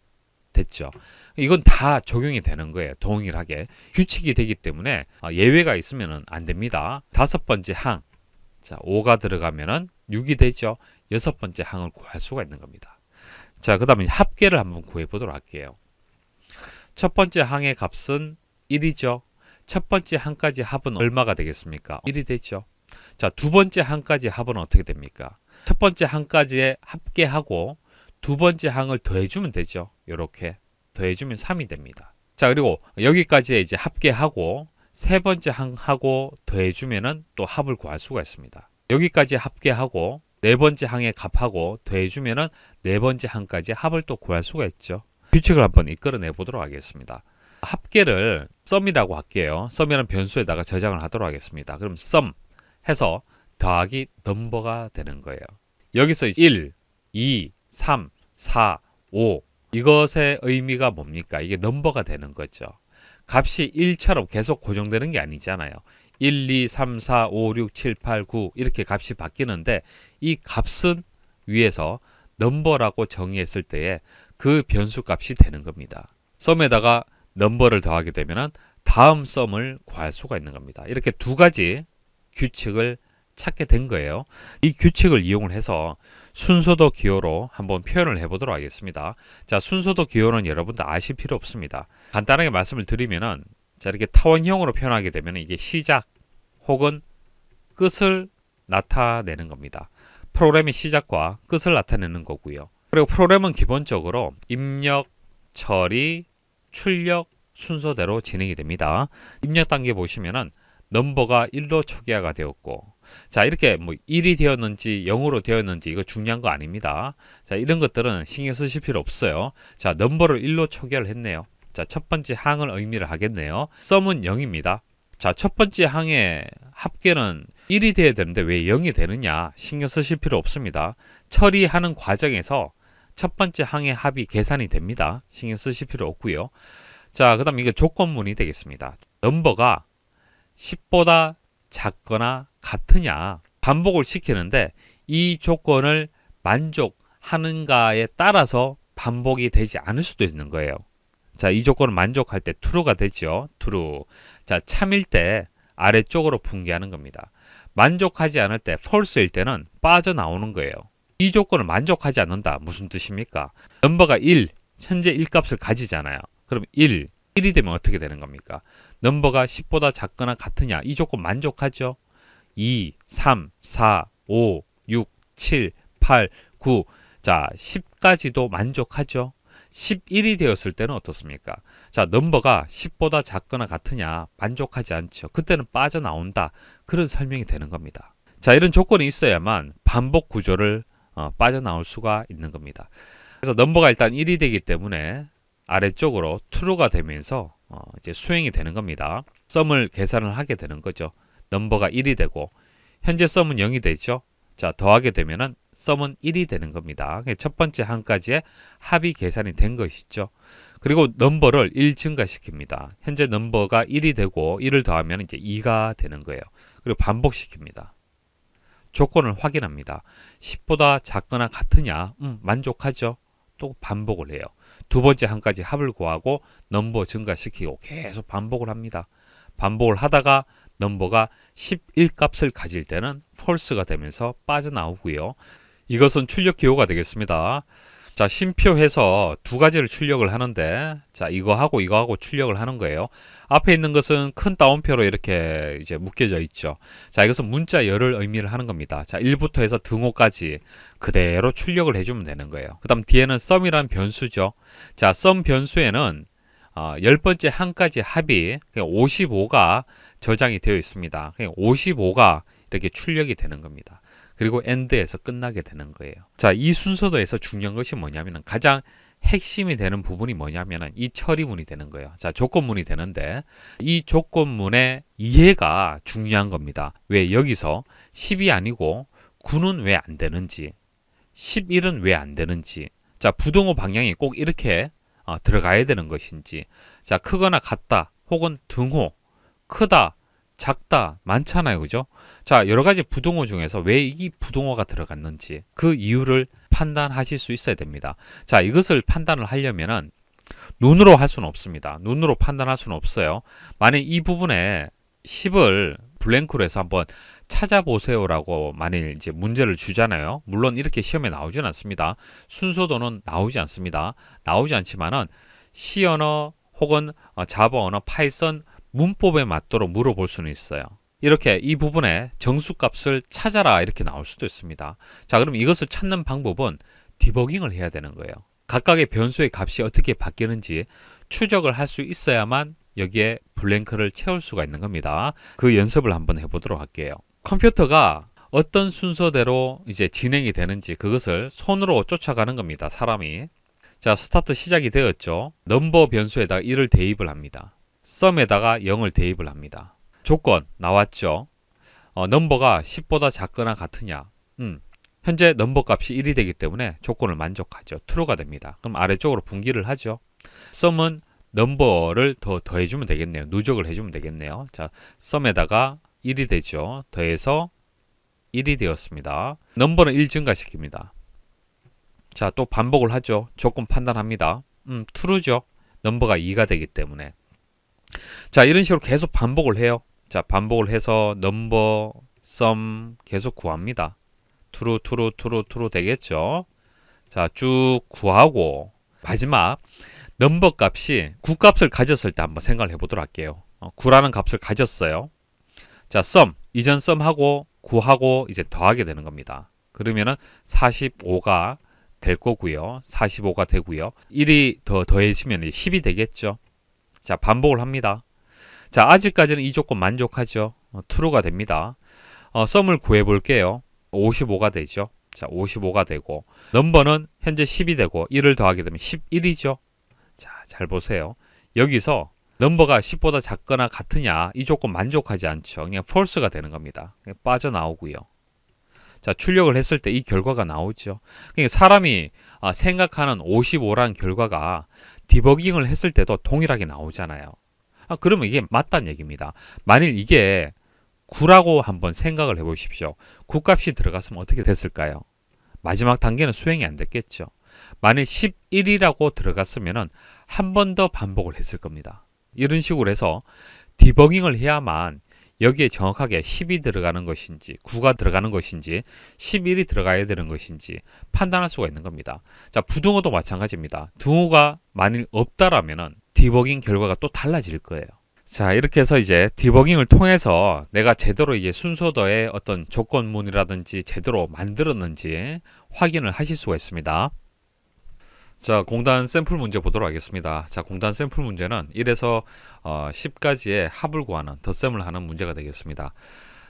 Speaker 1: 됐죠? 이건 다 적용이 되는 거예요. 동일하게 규칙이 되기 때문에 아, 예외가 있으면 안 됩니다. 다섯 번째 항, 자 5가 들어가면 6이 되죠. 여섯 번째 항을 구할 수가 있는 겁니다. 자 그 다음에 합계를 한번 구해보도록 할게요. 첫 번째 항의 값은 1이죠. 첫 번째 항까지 합은 얼마가 되겠습니까? 1이 되죠. 자, 두 번째 항까지 합은 어떻게 됩니까? 첫 번째 항까지 합계하고 두 번째 항을 더해주면 되죠. 이렇게 더해주면 3이 됩니다. 자 그리고 여기까지 이제 합계하고 세 번째 항하고 더해주면은 또 합을 구할 수가 있습니다. 여기까지 합계하고 네 번째 항에 값하고 더해주면은 네 번째 항까지 합을 또 구할 수가 있죠. 규칙을 한번 이끌어내 보도록 하겠습니다. 합계를 썸이라고 할게요. 썸이라는 변수에다가 저장을 하도록 하겠습니다. 그럼 썸 해서 더하기 넘버가 되는 거예요. 여기서 1, 2, 3, 4, 5, 이것의 의미가 뭡니까? 이게 넘버가 되는 거죠. 값이 1처럼 계속 고정되는 게 아니잖아요. 1, 2, 3, 4, 5, 6, 7, 8, 9 이렇게 값이 바뀌는데 이 값은 위에서 넘버라고 정의했을 때에 그 변수 값이 되는 겁니다. 썸에다가 넘버를 더하게 되면 다음 썸을 구할 수가 있는 겁니다. 이렇게 두 가지 규칙을 찾게 된 거예요. 이 규칙을 이용을 해서 순서도 기호로 한번 표현을 해보도록 하겠습니다. 자, 순서도 기호는 여러분도 아실 필요 없습니다. 간단하게 말씀을 드리면은 자, 이렇게 타원형으로 표현하게 되면 이게 시작 혹은 끝을 나타내는 겁니다. 프로그램의 시작과 끝을 나타내는 거고요. 그리고 프로그램은 기본적으로 입력, 처리, 출력 순서대로 진행이 됩니다. 입력 단계 보시면은 넘버가 1로 초기화가 되었고 자, 이렇게 뭐 1이 되었는지 0으로 되었는지 이거 중요한 거 아닙니다. 자, 이런 것들은 신경 쓰실 필요 없어요. 자, 넘버를 1로 초기화를했네요 자, 첫 번째 항을 의미를 하겠네요. 썸은 0입니다. 자, 첫 번째 항의 합계는 1이 돼야 되는데 왜 0이 되느냐 신경 쓰실 필요 없습니다. 처리하는 과정에서 첫 번째 항의 합이 계산이 됩니다. 신경 쓰실 필요 없고요. 자, 그 다음 이거 조건문이 되겠습니다. 넘버가 10보다 작거나 같으냐 반복을 시키는데 이 조건을 만족하는가에 따라서 반복이 되지 않을 수도 있는 거예요. 자, 이 조건을 만족할 때 true가 되죠. true. 자, 참일 때 아래쪽으로 붕괴하는 겁니다. 만족하지 않을 때 false일 때는 빠져나오는 거예요. 이 조건을 만족하지 않는다. 무슨 뜻입니까? 넘버가 1, 현재 1값을 가지잖아요. 그럼 1, 1이 되면 어떻게 되는 겁니까? 넘버가 10보다 작거나 같으냐? 이 조건 만족하죠? 2, 3, 4, 5, 6, 7, 8, 9. 자, 10까지도 만족하죠. 11이 되었을 때는 어떻습니까? 자, 넘버가 10보다 작거나 같으냐 만족하지 않죠. 그때는 빠져나온다. 그런 설명이 되는 겁니다. 자, 이런 조건이 있어야만 반복 구조를 어, 빠져나올 수가 있는 겁니다. 그래서 넘버가 일단 1이 되기 때문에 아래쪽으로 true가 되면서 어, 이제 수행이 되는 겁니다. 썸을 계산을 하게 되는 거죠. 넘버가 1이 되고 현재 썸은 0이 되죠. 자 더하게 되면은 썸은 1이 되는 겁니다. 첫 번째 항까지의 합이 계산이 된 것이죠. 그리고 넘버를 1 증가시킵니다. 현재 넘버가 1이 되고 1을 더하면 이제 2가 되는 거예요. 그리고 반복시킵니다. 조건을 확인합니다. 10보다 작거나 같으냐? 음, 만족하죠. 또 반복을 해요. 두 번째 항까지 합을 구하고 넘버 증가시키고 계속 반복을 합니다. 반복을 하다가 넘버가 11값을 가질 때는 false가 되면서 빠져나오고요. 이것은 출력 기호가 되겠습니다. 자, 심표해서 두 가지를 출력을 하는데 자, 이거하고 이거하고 출력을 하는 거예요. 앞에 있는 것은 큰 따옴표로 이렇게 이제 묶여져 있죠. 자, 이것은 문자 열을 의미를 하는 겁니다. 자, 1부터 해서 등호까지 그대로 출력을 해주면 되는 거예요. 그 다음 뒤에는 썸이라는 변수죠. 자, 썸 변수에는 어, 열번째 한까지 합이 55가 저장이 되어 있습니다. 그냥 55가 이렇게 출력이 되는 겁니다. 그리고 엔드에서 끝나게 되는 거예요. 자, 이 순서도에서 중요한 것이 뭐냐면 가장 핵심이 되는 부분이 뭐냐면이 처리문이 되는 거예요. 자, 조건문이 되는데 이 조건문의 이해가 중요한 겁니다. 왜 여기서 10이 아니고 9는 왜 안 되는지 11은 왜 안 되는지 자, 부동호 방향이 꼭 이렇게 어, 들어가야 되는 것인지 자, 크거나 같다 혹은 등호 크다, 작다 많잖아요. 그죠? 자, 여러 가지 부동어 중에서 왜 이 부동어가 들어갔는지 그 이유를 판단하실 수 있어야 됩니다. 자, 이것을 판단을 하려면은 눈으로 할 수는 없습니다. 눈으로 판단할 수는 없어요. 만약 이 부분에 10을 블랭크로 해서 한번 찾아보세요라고 만일 이제 문제를 주잖아요. 물론 이렇게 시험에 나오진 않습니다. 순서도는 나오지 않습니다. 나오지 않지만은 시 언어 혹은 어, 자바 언어, 파이썬 문법에 맞도록 물어볼 수는 있어요. 이렇게 이 부분에 정수값을 찾아라 이렇게 나올 수도 있습니다. 자 그럼 이것을 찾는 방법은 디버깅을 해야 되는 거예요. 각각의 변수의 값이 어떻게 바뀌는지 추적을 할 수 있어야만 여기에 블랭크를 채울 수가 있는 겁니다. 그 연습을 한번 해보도록 할게요. 컴퓨터가 어떤 순서대로 이제 진행이 되는지 그것을 손으로 쫓아가는 겁니다. 사람이. 자 스타트 시작이 되었죠. 넘버 변수에다가 1을 대입을 합니다. 썸에다가 0을 대입을 합니다. 조건 나왔죠. 어, 넘버가 10보다 작거나 같으냐. 음, 현재 넘버 값이 1이 되기 때문에 조건을 만족하죠. true가 됩니다. 그럼 아래쪽으로 분기를 하죠. 썸은 넘버를 더 더해주면 되겠네요. 누적을 해주면 되겠네요. 자, 썸에다가 1이 되죠. 더해서 1이 되었습니다. 넘버는 1 증가시킵니다. 자, 또 반복을 하죠. 조건 판단합니다. 음, true죠. 넘버가 2가 되기 때문에. 자 이런 식으로 계속 반복을 해요 자 반복을 해서 넘버 썸 계속 구합니다 투루 투루 투루 투루 되겠죠 자 쭉 구하고 마지막 넘버 값이 9값을 가졌을 때 한번 생각을 해보도록 할게요 어, 9라는 값을 가졌어요 자 썸, 이전 썸하고 구하고 이제 더하게 되는 겁니다 그러면은 45가 될 거고요 45가 되고요 1이 더 더해지면 10이 되겠죠 자 반복을 합니다. 자 아직까지는 이 조건 만족하죠. 어, true가 됩니다. 어, 썸을 구해볼게요. 55가 되죠. 자 55가 되고 넘버는 현재 10이 되고 1을 더하게 되면 11이죠. 자 잘 보세요. 여기서 넘버가 10보다 작거나 같으냐 이 조건 만족하지 않죠. 그냥 false가 되는 겁니다. 빠져나오고요. 자, 출력을 했을 때 이 결과가 나오죠. 그러니까 사람이 아, 생각하는 55라는 결과가 디버깅을 했을 때도 동일하게 나오잖아요. 아, 그러면 이게 맞다는 얘기입니다. 만일 이게 9라고 한번 생각을 해보십시오. 9값이 들어갔으면 어떻게 됐을까요? 마지막 단계는 수행이 안 됐겠죠. 만일 11이라고 들어갔으면 한 번 더 반복을 했을 겁니다. 이런 식으로 해서 디버깅을 해야만 여기에 정확하게 10이 들어가는 것인지 9가 들어가는 것인지 11이 들어가야 되는 것인지 판단할 수가 있는 겁니다. 자 부등호도 마찬가지입니다. 등호가 만일 없다라면 디버깅 결과가 또 달라질 거예요. 자 이렇게 해서 이제 디버깅을 통해서 내가 제대로 이제 순서도의 어떤 조건문이라든지 제대로 만들었는지 확인을 하실 수가 있습니다. 자, 공단 샘플 문제 보도록 하겠습니다. 자, 공단 샘플 문제는 1에서 어, 10까지의 합을 구하는 덧셈을 하는 문제가 되겠습니다.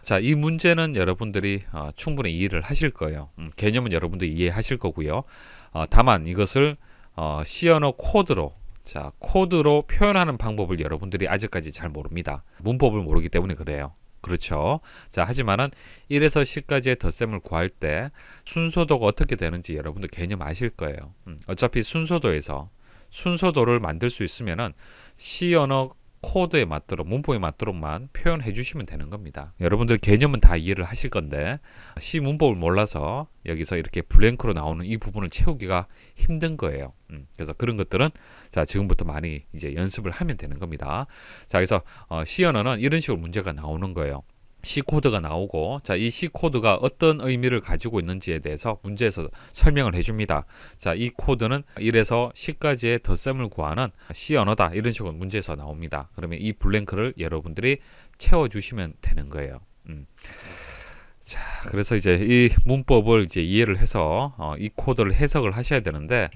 Speaker 1: 자, 이 문제는 여러분들이 어, 충분히 이해를 하실 거예요. 음, 개념은 여러분도이 이해하실 거고요. 어, 다만 이것을 어, 시어너 코드로 자, 코드로 표현하는 방법을 여러분들이 아직까지 잘 모릅니다. 문법을 모르기 때문에 그래요. 그렇죠. 자, 하지만은 1에서 10까지의 덧셈을 구할 때순서도가 어떻게 되는지 여러분들 개념 아실 거예요. 음, 어차피 순서도에서순서도를 만들 수 있으면은 C 언어 코드에 맞도록 문법에 맞도록만 표현해 주시면 되는 겁니다. 여러분들 개념은 다 이해를 하실 건데 C 문법을 몰라서 여기서 이렇게 블랭크로 나오는 이 부분을 채우기가 힘든 거예요. 음, 그래서 그런 것들은 자 지금부터 많이 이제 연습을 하면 되는 겁니다. 자 그래서 어, C 언어는 이런 식으로 문제가 나오는 거예요. C코드가 나오고 자 이 C코드가 어떤 의미를 가지고 있는지에 대해서 문제에서 설명을 해줍니다. 자 이 코드는 1에서 10까지의 덧셈을 구하는 C 언어다 이런 식으로 문제에서 나옵니다. 그러면 이 블랭크를 여러분들이 채워주시면 되는 거예요. 음. 자 그래서 이제 이 문법을 이제 이해를 해서 어, 이 코드를 해석을 하셔야 되는데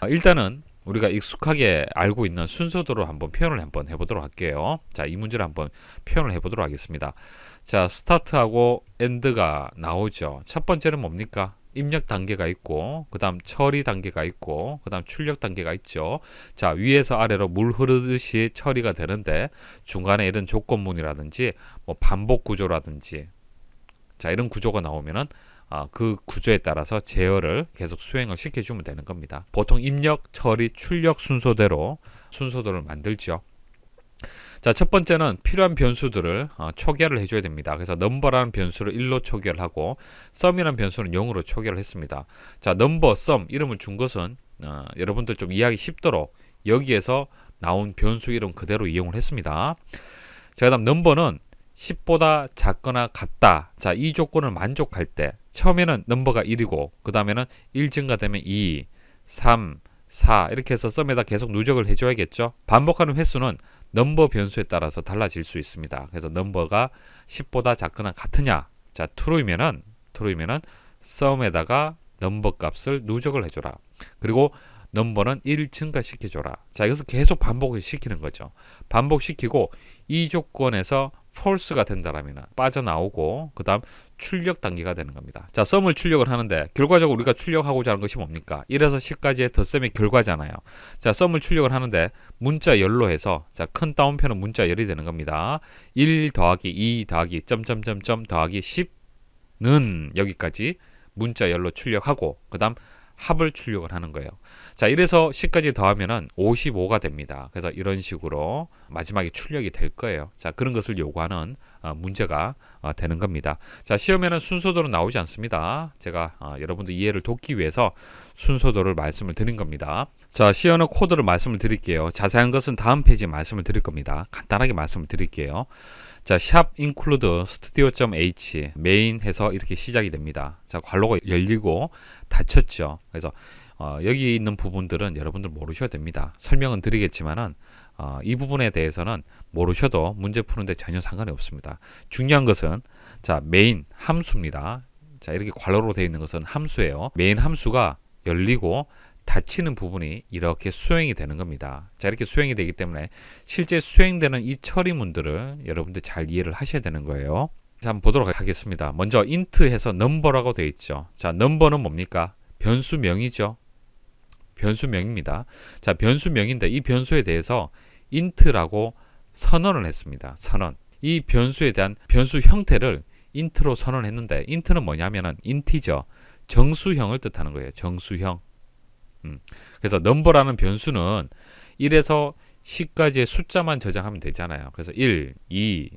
Speaker 1: 어, 일단은 우리가 익숙하게 알고 있는 순서대로 한번 표현을 한번 해보도록 할게요. 자, 이 문제를 한번 표현을 해보도록 하겠습니다. 자, 스타트하고 엔드가 나오죠. 첫 번째는 뭡니까? 입력 단계가 있고 그 다음 처리 단계가 있고 그 다음 출력 단계가 있죠 자 위에서 아래로 물 흐르듯이 처리가 되는데 중간에 이런 조건문이라든지 뭐 반복 구조라든지 자 이런 구조가 나오면은 아, 그 구조에 따라서 제어를 계속 수행을 시켜주면 되는 겁니다 보통 입력 처리 출력 순서대로 순서도를 만들죠 자, 첫 번째는 필요한 변수들을 어, 초기화를 해줘야 됩니다. 그래서 넘버라는 변수를 1로 초기화를 하고 썸이라는 변수는 0으로 초기화를 했습니다. 자, 넘버, 썸 이름을 준 것은 어, 여러분들 좀 이해하기 쉽도록 여기에서 나온 변수 이름 그대로 이용을 했습니다. 자, 그 다음 넘버는 10보다 작거나 같다. 자, 이 조건을 만족할 때 처음에는 넘버가 1이고 그 다음에는 1 증가되면 2, 3, 4 이렇게 해서 썸에다 계속 누적을 해줘야겠죠. 반복하는 횟수는 넘버 변수에 따라서 달라질 수 있습니다. 그래서 넘버가 10보다 작거나 같으냐 자 true이면은 true이면은 sum에다가 넘버 값을 누적을 해줘라. 그리고 넘버는 1 증가시켜줘라. 자 여기서 계속 반복을 시키는 거죠. 반복시키고 이 조건에서 false가 된다라면 빠져나오고 그 다음 출력 단계가 되는 겁니다. 자, 썸을 출력을 하는데 결과적으로 우리가 출력하고자 하는 것이 뭡니까? 1에서 10까지의 덧셈의 결과잖아요. 자, 썸을 출력을 하는데 문자 열로 해서 자, 큰 따옴표는 문자 열이 되는 겁니다. 1 더하기 2 더하기 점점점점 더하기 10는 여기까지 문자 열로 출력하고 그다음 합을 출력을 하는 거예요. 자, 이래서 10까지 더하면은 55가 됩니다. 그래서 이런 식으로 마지막에 출력이 될 거예요. 자, 그런 것을 요구하는 어, 문제가 어, 되는 겁니다. 자, 시험에는 순서대로 나오지 않습니다. 제가 어, 여러분들 이해를 돕기 위해서 순서도를 말씀을 드린 겁니다. 자, 시어의 코드를 말씀을 드릴게요. 자세한 것은 다음 페이지에 말씀을 드릴 겁니다. 간단하게 말씀을 드릴게요. 자, 샵 include studio.h 메인 해서 이렇게 시작이 됩니다. 자, 관호가 열리고 닫혔죠. 그래서 어, 여기 있는 부분들은 여러분들 모르셔야 됩니다. 설명은 드리겠지만은 어, 이 부분에 대해서는 모르셔도 문제 푸는데 전혀 상관이 없습니다. 중요한 것은 자 메인 함수입니다. 자 이렇게 괄호로 되어 있는 것은 함수예요. 메인 함수가 열리고 닫히는 부분이 이렇게 수행이 되는 겁니다. 자 이렇게 수행이 되기 때문에 실제 수행되는 이 처리문들을 여러분들 잘 이해를 하셔야 되는 거예요. 자 한번 보도록 하겠습니다. 먼저 int 해서 넘버라고 되어 있죠. 자 넘버는 뭡니까? 변수명이죠. 변수명입니다. 자, 변수명인데 이 변수에 대해서 int라고 선언을 했습니다. 선언. 이 변수에 대한 변수 형태를 int로 선언했는데 int는 뭐냐면은 인티저 정수형을 뜻하는 거예요. 정수형. 음. 그래서 넘버라는 변수는 1에서 10까지의 숫자만 저장하면 되잖아요. 그래서 1, 2,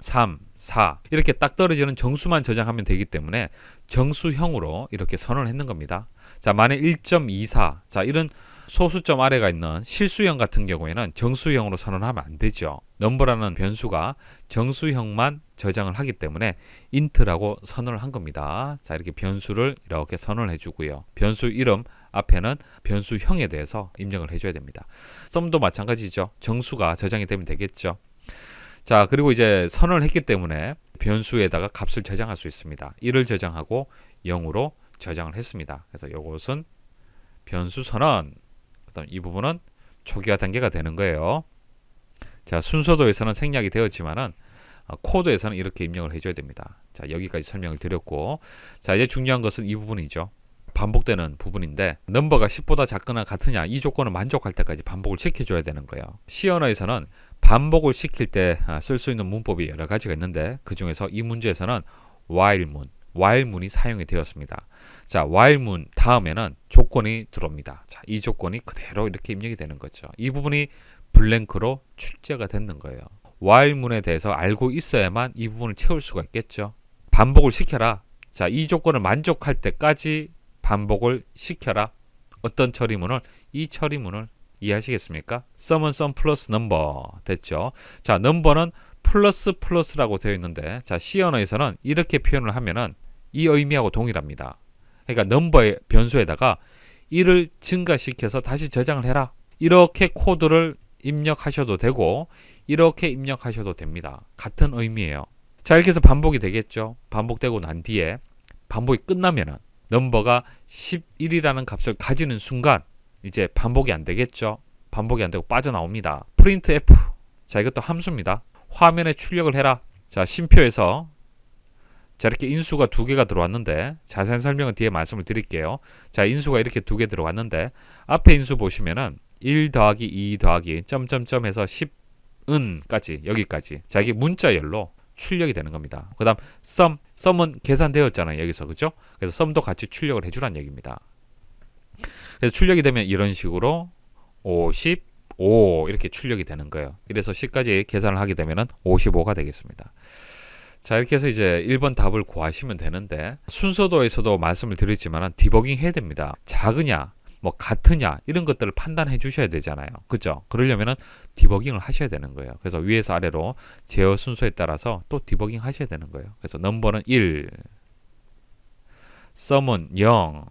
Speaker 1: 3, 4 이렇게 딱 떨어지는 정수만 저장하면 되기 때문에 정수형으로 이렇게 선언을 했는 겁니다. 자, 만에 1.24. 자, 이런 소수점 아래가 있는 실수형 같은 경우에는 정수형으로 선언하면 안 되죠. 넘버라는 변수가 정수형만 저장을 하기 때문에 인트라고 선언을 한 겁니다. 자, 이렇게 변수를 이렇게 선언을 해주고요. 변수 이름 앞에는 변수형에 대해서 입력을 해줘야 됩니다. 썸도 마찬가지죠. 정수가 저장이 되면 되겠죠. 자, 그리고 이제 선언을 했기 때문에 변수에다가 값을 저장할 수 있습니다. 1을 저장하고 0으로 저장을 했습니다. 그래서 이것은 변수 선언. 그다음 이 부분은 초기화 단계가 되는 거예요. 자, 순서도에서는 생략이 되었지만은 어, 코드에서는 이렇게 입력을 해줘야 됩니다. 자, 여기까지 설명을 드렸고, 자, 이제 중요한 것은 이 부분이죠. 반복되는 부분인데 넘버가 10보다 작거나 같으냐 이 조건을 만족할 때까지 반복을 시켜줘야 되는 거예요. C 언어에서는 반복을 시킬 때 쓸수 아, 있는 문법이 여러 가지가 있는데 그 중에서 이 문제에서는 while 문, while 문이 사용이 되었습니다. 자, while 문 다음에는 조건이 들어옵니다. 자, 이 조건이 그대로 이렇게 입력이 되는 거죠. 이 부분이 블랭크로 출제가 됐는 거예요. while 문에 대해서 알고 있어야만 이 부분을 채울 수가 있겠죠. 반복을 시켜라. 자, 이 조건을 만족할 때까지 반복을 시켜라. 어떤 처리문을 이 처리문을 이해하시겠습니까? 썸은 썸 플러스 넘버 됐죠? 자, 넘버는 플러스 플러스라고 되어 있는데 자, C 언어에서는 이렇게 표현을 하면은 이 의미하고 동일합니다. 그러니까 넘버의 변수에다가 1을 증가시켜서 다시 저장을 해라. 이렇게 코드를 입력하셔도 되고 이렇게 입력하셔도 됩니다. 같은 의미예요. 자, 이렇게 해서 반복이 되겠죠. 반복되고 난 뒤에 반복이 끝나면은 넘버가 11이라는 값을 가지는 순간 이제 반복이 안 되겠죠. 반복이 안 되고 빠져나옵니다. 프린트 F. 자, 이것도 함수입니다. 화면에 출력을 해라. 자, 심표에서 자, 이렇게 인수가 두 개가 들어왔는데 자세한 설명은 뒤에 말씀을 드릴게요. 자, 인수가 이렇게 두 개 들어왔는데 앞에 인수 보시면은 1 더하기 2 더하기 점점점 해서 10은까지 여기까지. 자, 이게 문자열로 출력이 되는 겁니다. 그 다음 썸, 썸은 계산되었잖아요. 여기서 그죠? 그래서 썸도 같이 출력을 해주란 얘기입니다. 그래서 출력이 되면 이런 식으로 50, 5 이렇게 출력이 되는 거예요. 이래서 1 0까지 계산을 하게 되면 55가 되겠습니다. 자 이렇게 해서 이제 1번 답을 구하시면 되는데 순서도에서도 말씀을 드렸지만 디버깅 해야 됩니다. 작으냐 뭐 같으냐 이런 것들을 판단해 주셔야 되잖아요. 그죠? 그러려면 디버깅을 하셔야 되는 거예요. 그래서 위에서 아래로 제어 순서에 따라서 또 디버깅 하셔야 되는 거예요. 그래서 넘버는 1, 썸은 0,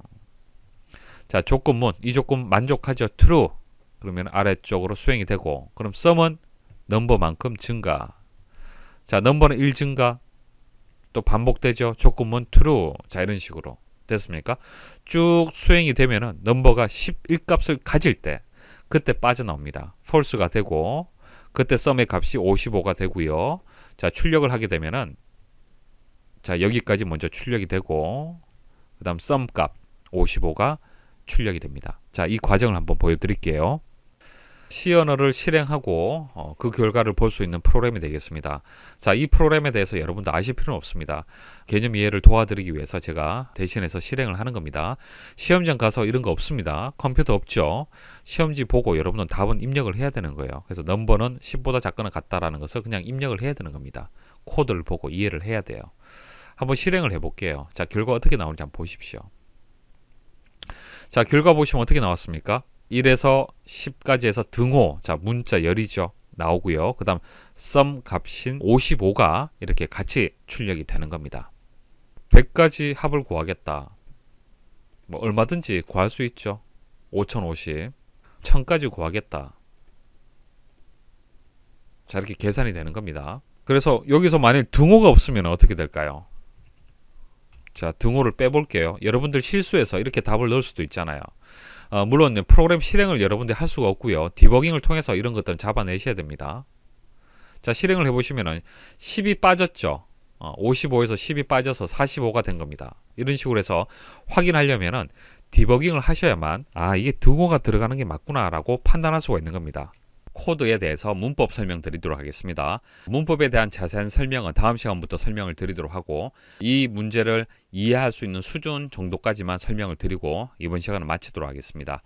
Speaker 1: 자, 조건문. 이 조건 만족하죠. true. 그러면 아래쪽으로 수행이 되고 그럼 sum은 넘버만큼 증가. 자, 넘버는 1 증가. 또 반복되죠. 조건문 true. 자, 이런 식으로. 됐습니까? 쭉 수행이 되면은 넘버가 11값을 가질 때 그때 빠져나옵니다. false가 되고 그때 썸의 값이 55가 되고요. 자, 출력을 하게 되면은 자, 여기까지 먼저 출력이 되고 그다음 썸값 55가 출력이 됩니다. 자, 이 과정을 한번 보여드릴게요. C 언어를 실행하고 어, 그 결과를 볼 수 있는 프로그램이 되겠습니다. 자, 이 프로그램에 대해서 여러분도 아실 필요는 없습니다. 개념 이해를 도와드리기 위해서 제가 대신해서 실행을 하는 겁니다. 시험장 가서 이런 거 없습니다. 컴퓨터 없죠. 시험지 보고 여러분은 답은 입력을 해야 되는 거예요. 그래서 넘버는 10보다 작거나 같다라는 것을 그냥 입력을 해야 되는 겁니다. 코드를 보고 이해를 해야 돼요. 한번 실행을 해볼게요. 자, 결과 어떻게 나오는지 한번 보십시오. 자 결과 보시면 어떻게 나왔습니까 1에서 10까지 해서 등호 자 문자 열이죠 나오고요 그 다음 썸 값인 55가 이렇게 같이 출력이 되는 겁니다 100까지 합을 구하겠다 뭐 얼마든지 구할 수 있죠 5050 1000까지 구하겠다 자 이렇게 계산이 되는 겁니다 그래서 여기서 만일 등호가 없으면 어떻게 될까요 자 등호를 빼볼게요 여러분들 실수해서 이렇게 답을 넣을 수도 있잖아요 어, 물론 프로그램 실행을 여러분들 할 수가 없고요 디버깅을 통해서 이런 것들은 잡아내셔야 됩니다 자 실행을 해보시면은 10이 빠졌죠 어, 55에서 10이 빠져서 45가 된 겁니다 이런 식으로 해서 확인하려면은 디버깅을 하셔야만 아 이게 등호가 들어가는 게 맞구나 라고 판단할 수가 있는 겁니다 코드에 대해서 문법 설명 드리도록 하겠습니다. 문법에 대한 자세한 설명은 다음 시간부터 설명을 드리도록 하고 이 문제를 이해할 수 있는 수준 정도까지만 설명을 드리고 이번 시간은 마치도록 하겠습니다.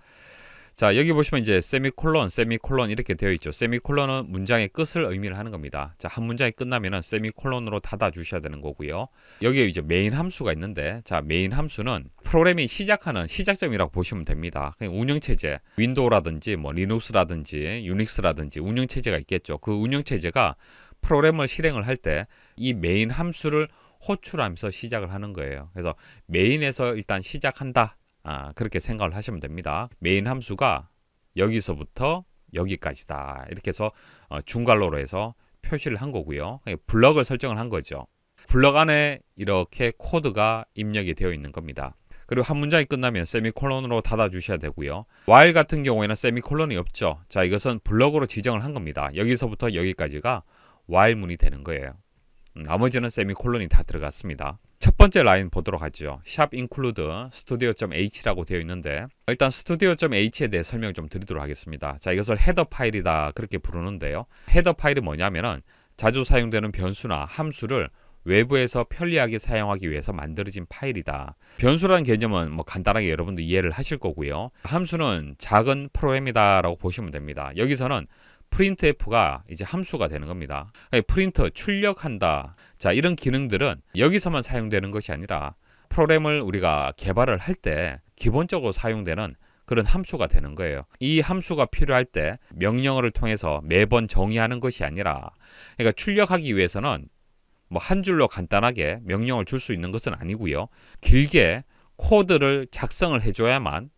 Speaker 1: 자 여기 보시면 이제 세미콜론 세미콜론 이렇게 되어 있죠 세미콜론은 문장의 끝을 의미를 하는 겁니다 자 한 문장이 끝나면은 세미콜론으로 닫아 주셔야 되는 거고요 여기에 이제 메인 함수가 있는데 자 메인 함수는 프로그램이 시작하는 시작점이라고 보시면 됩니다 그냥 운영체제 윈도우라든지 뭐 리눅스라든지 유닉스라든지 운영체제가 있겠죠 그 운영체제가 프로그램을 실행을 할 때 이 메인 함수를 호출하면서 시작을 하는 거예요. 그래서 메인에서 일단 시작한다 아, 그렇게 생각을 하시면 됩니다. 메인 함수가 여기서부터 여기까지다. 이렇게 해서 어, 중괄로로 해서 표시를 한 거고요. 예, 블럭을 설정을 한 거죠. 블럭 안에 이렇게 코드가 입력이 되어 있는 겁니다. 그리고 한 문장이 끝나면 세미콜론으로 닫아주셔야 되고요. while 같은 경우에는 세미콜론이 없죠. 자 이것은 블럭으로 지정을 한 겁니다. 여기서부터 여기까지가 while 문이 되는 거예요. 음, 나머지는 세미콜론이 다 들어갔습니다. 첫 번째 라인 보도록 하죠. 샵인 n 루드스튜디오 h 라고 되어 있는데 일단 스튜디오 h 에 대해 설명 좀 드리도록 하겠습니다. 자 이것을 헤더 파일이다 그렇게 부르는데요. 헤더 파일이 뭐냐면은 자주 사용되는 변수나 함수를 외부에서 편리하게 사용하기 위해서 만들어진 파일이다. 변수라는 개념은 뭐 간단하게 여러분도 이해를 하실 거고요. 함수는 작은 프로그램이다라고 보시면 됩니다. 여기서는 printf가 이제 함수가 되는 겁니다. 프린터 출력한다. 자, 이런 기능들은 여기서만 사용되는 것이 아니라 프로그램을 우리가 개발을 할 때 기본적으로 사용되는 그런 함수가 되는 거예요. 이 함수가 필요할 때 명령어를 통해서 매번 정의하는 것이 아니라 그러니까 출력하기 위해서는 뭐 한 줄로 간단하게 명령을 줄 수 있는 것은 아니고요. 길게 코드를 작성을 해줘야만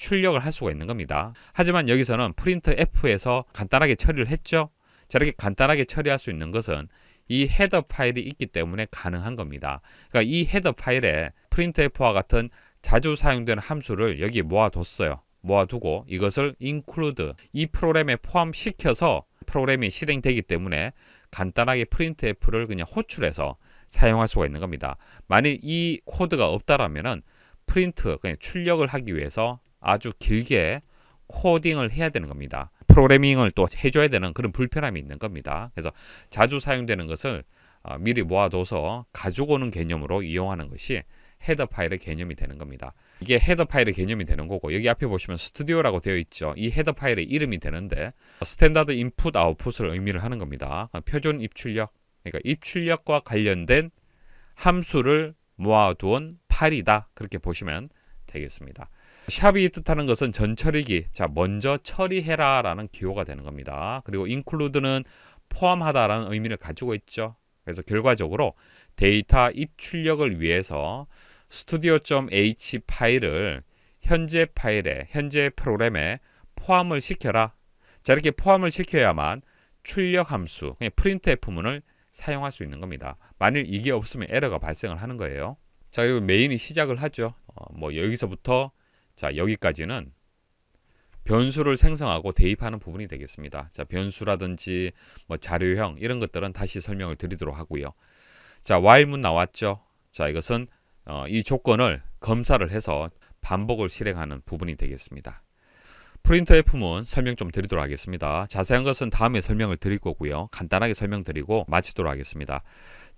Speaker 1: 출력을 할 수가 있는 겁니다. 하지만 여기서는 프린트 F에서 간단하게 처리를 했죠. 저렇게 간단하게 처리할 수 있는 것은 이 헤더 파일이 있기 때문에 가능한 겁니다. 그러니까 이 헤더 파일에 프린트 n t f 와 같은 자주 사용되는 함수를 여기 모아뒀어요. 모아두고 이것을 include 이 프로그램에 포함시켜서 프로그램이 실행되기 때문에 간단하게 프린트 n t f 를 그냥 호출해서 사용할 수가 있는 겁니다. 만일 이 코드가 없다라면은 프린트 그냥 출력을 하기 위해서 아주 길게 코딩을 해야 되는 겁니다. 프로그래밍을 또 해줘야 되는 그런 불편함이 있는 겁니다. 그래서 자주 사용되는 것을 어, 미리 모아둬서 가지고 오는 개념으로 이용하는 것이 헤더 파일의 개념이 되는 겁니다. 이게 헤더 파일의 개념이 되는 거고 여기 앞에 보시면 스튜디오라고 되어 있죠. 이 헤더 파일의 이름이 되는데 스탠다드 인풋 아웃풋을 의미를 하는 겁니다. 어, 표준 입출력 그러니까 입출력과 관련된 함수를 모아둔 파일이다 그렇게 보시면 되겠습니다. 샵이 뜻하는 것은 전처리기, 자 먼저 처리해라라는 기호가 되는 겁니다. 그리고 include는 포함하다라는 의미를 가지고 있죠. 그래서 결과적으로 데이터 입출력을 위해서 studio.h 파일을 현재 파일에, 현재 프로그램에 포함을 시켜라. 자 이렇게 포함을 시켜야만 출력 함수, 그냥 printf 문을 사용할 수 있는 겁니다. 만일 이게 없으면 에러가 발생을 하는 거예요. 자 그리고 메인이 시작을 하죠. 어, 뭐 여기서부터 자, 여기까지는 변수를 생성하고 대입하는 부분이 되겠습니다. 자, 변수라든지 뭐 자료형 이런 것들은 다시 설명을 드리도록 하고요. 자, while문 나왔죠. 자, 이것은 어, 이 조건을 검사를 해서 반복을 실행하는 부분이 되겠습니다. 프린터 F문 설명 좀 드리도록 하겠습니다. 자세한 것은 다음에 설명을 드릴 거고요. 간단하게 설명드리고 마치도록 하겠습니다.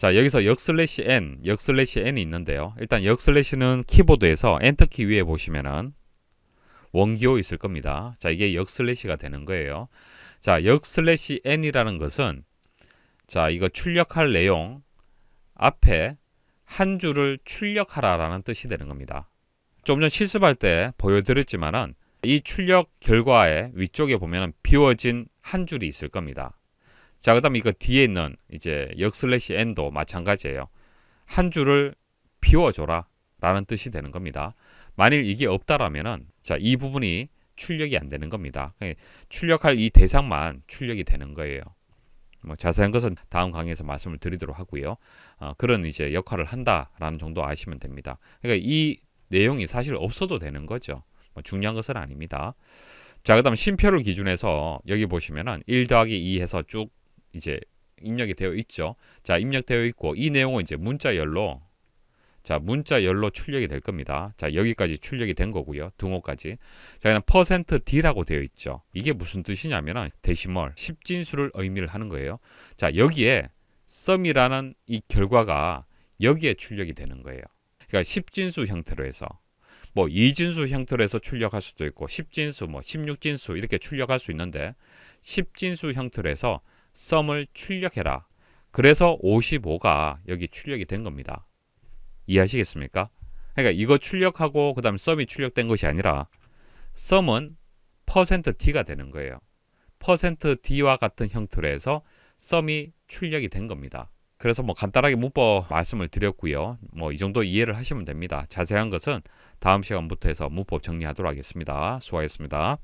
Speaker 1: 자 여기서 역 슬래시 n, 역 슬래시 n이 있는데요. 일단 역 슬래시는 키보드에서 엔터키 위에 보시면은 원기호 있을 겁니다. 자 이게 역 슬래시가 되는 거예요. 자역 슬래시 n이라는 것은 자 이거 출력할 내용 앞에 한 줄을 출력하라라는 뜻이 되는 겁니다. 좀전 실습할 때 보여드렸지만은 이 출력 결과의 위쪽에 보면 비워진 한 줄이 있을 겁니다. 자, 그 다음에 이거 뒤에 있는 이제 역 슬래시 n도 마찬가지예요. 한 줄을 비워줘라 라는 뜻이 되는 겁니다. 만일 이게 없다라면은 자, 이 부분이 출력이 안 되는 겁니다. 그러니까 출력할 이 대상만 출력이 되는 거예요. 뭐 자세한 것은 다음 강의에서 말씀을 드리도록 하고요. 어, 그런 이제 역할을 한다라는 정도 아시면 됩니다. 그러니까 이 내용이 사실 없어도 되는 거죠. 뭐 중요한 것은 아닙니다. 자, 그 다음 심표를 기준해서 여기 보시면은 1 더하기 2 해서 쭉 이제 입력이 되어 있죠. 자, 입력되어 있고 이 내용은 이제 문자열로 자, 문자열로 출력이 될 겁니다. 자, 여기까지 출력이 된 거고요. 등호까지. 자, 그냥 퍼센트 %d라고 되어 있죠. 이게 무슨 뜻이냐면은 데시멀, 십진수를 의미를 하는 거예요. 자, 여기에 썸이라는 이 결과가 여기에 출력이 되는 거예요. 그러니까 십진수 형태로 해서 뭐 이진수 형태로 해서 출력할 수도 있고 십진수 뭐1 6진수 이렇게 출력할 수 있는데 십진수 형태로 해서 썸을 출력해라. 그래서 55가 여기 출력이 된 겁니다. 이해하시겠습니까? 그러니까 이거 출력하고 그 다음 썸이 출력된 것이 아니라 썸은 %d가 되는 거예요. %d와 같은 형태로 해서 썸이 출력이 된 겁니다. 그래서 뭐 간단하게 문법 말씀을 드렸고요. 뭐 이 정도 이해를 하시면 됩니다. 자세한 것은 다음 시간부터 해서 문법 정리하도록 하겠습니다. 수고하셨습니다.